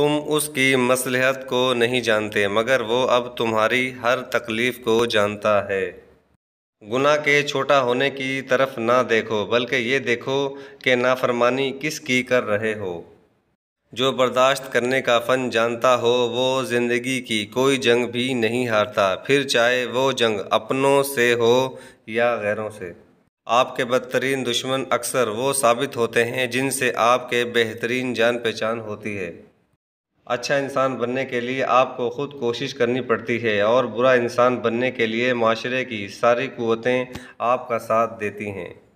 तुम उसकी मसलहत को नहीं जानते मगर वो अब तुम्हारी हर तकलीफ़ को जानता है गुनाह के छोटा होने की तरफ ना देखो बल्कि ये देखो कि नाफरमानी किस की कर रहे हो जो बर्दाश्त करने का फ़न जानता हो वो ज़िंदगी की कोई जंग भी नहीं हारता फिर चाहे वो जंग अपनों से हो या गैरों से आपके बदतरीन दुश्मन अक्सर वो साबित होते हैं जिनसे आपके बेहतरीन जान पहचान होती है अच्छा इंसान बनने के लिए आपको ख़ुद कोशिश करनी पड़ती है और बुरा इंसान बनने के लिए माशरे की सारी क़वतें आपका साथ देती हैं